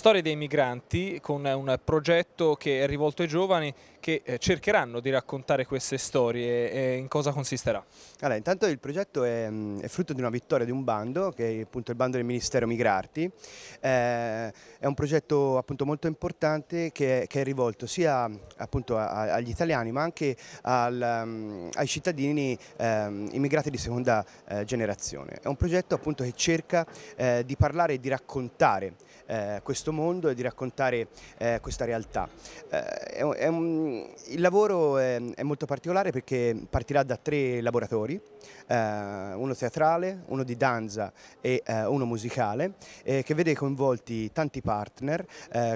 Storia dei migranti con un progetto che è rivolto ai giovani che eh, cercheranno di raccontare queste storie. E in cosa consisterà? Allora, intanto il progetto è, mm, è, frutto di una vittoria di un bando, che è appunto il bando del Ministero Migrarti. Eh, è un progetto appunto molto importante che, che è rivolto sia appunto a, agli italiani ma anche al, um, ai cittadini um, immigrati di seconda uh, generazione. È un progetto appunto che cerca uh, di parlare e di raccontare uh, questo questo mondo e di raccontare eh, questa realtà. Eh, è, è un, il lavoro è, è, molto particolare perché partirà da tre laboratori, eh, uno teatrale, uno di danza e eh, uno musicale, eh, che vede coinvolti tanti partner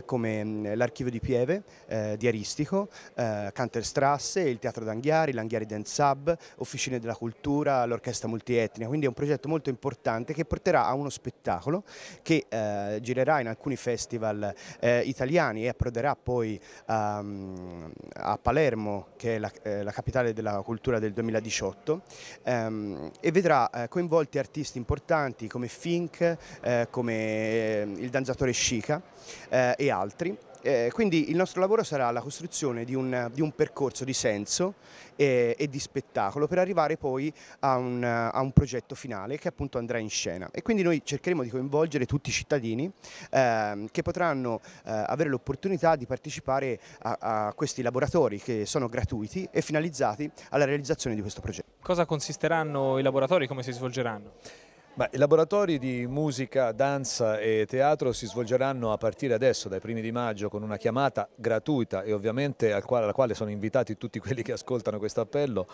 come mm, l'archivio di Pieve di Aristico, eh, Canterstrasse, il Teatro d'Anghiari, l'Anghiari Dance Hub, Officine della Cultura, l'Orchestra Multietnica, quindi è un progetto molto importante che porterà a uno spettacolo che girerà in alcuni festival festival eh, italiani e approderà poi um, a Palermo, che è la, eh, la, capitale della cultura del 2018, um, ehm, e vedrà eh, coinvolti artisti importanti come Fink, eh, come eh, il danzatore Scica eh, e altri. Eh, quindi il nostro lavoro sarà la costruzione di un, di un percorso di senso e, eh, e, di spettacolo per arrivare poi a un, a un, progetto finale che appunto andrà in scena e quindi noi cercheremo di coinvolgere tutti i cittadini eh, che potranno eh, avere l'opportunità di partecipare a, a questi laboratori che sono gratuiti e finalizzati alla realizzazione di questo progetto. Cosa consisteranno i laboratori, come si svolgeranno? Beh, I laboratori di musica, danza e teatro si svolgeranno a partire adesso, dai primi di maggio, con una chiamata gratuita e ovviamente alla quale sono invitati tutti quelli che ascoltano questo appello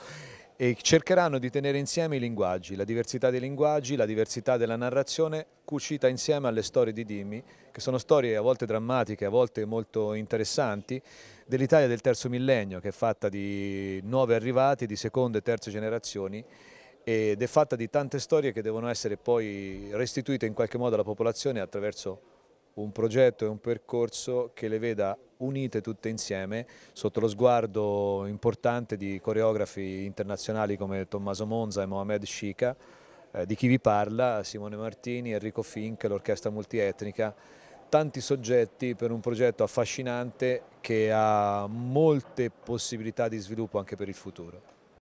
e cercheranno di tenere insieme i linguaggi, la diversità dei linguaggi, la diversità della narrazione cucita insieme alle storie di Dimmi, che sono storie a volte drammatiche, a volte molto interessanti, dell'Italia del terzo millennio che è fatta di nuovi arrivati, di seconde e terze generazioni ed è fatta di tante storie che devono essere poi restituite in qualche modo alla popolazione attraverso un progetto e un percorso che le veda unite tutte insieme sotto lo sguardo importante di coreografi internazionali come Tommaso Monza e Mohamed Shika, eh, di chi vi parla, Simone Martini, Enrico Fink, l'orchestra multietnica, tanti soggetti per un progetto affascinante che ha molte possibilità di sviluppo anche per il futuro.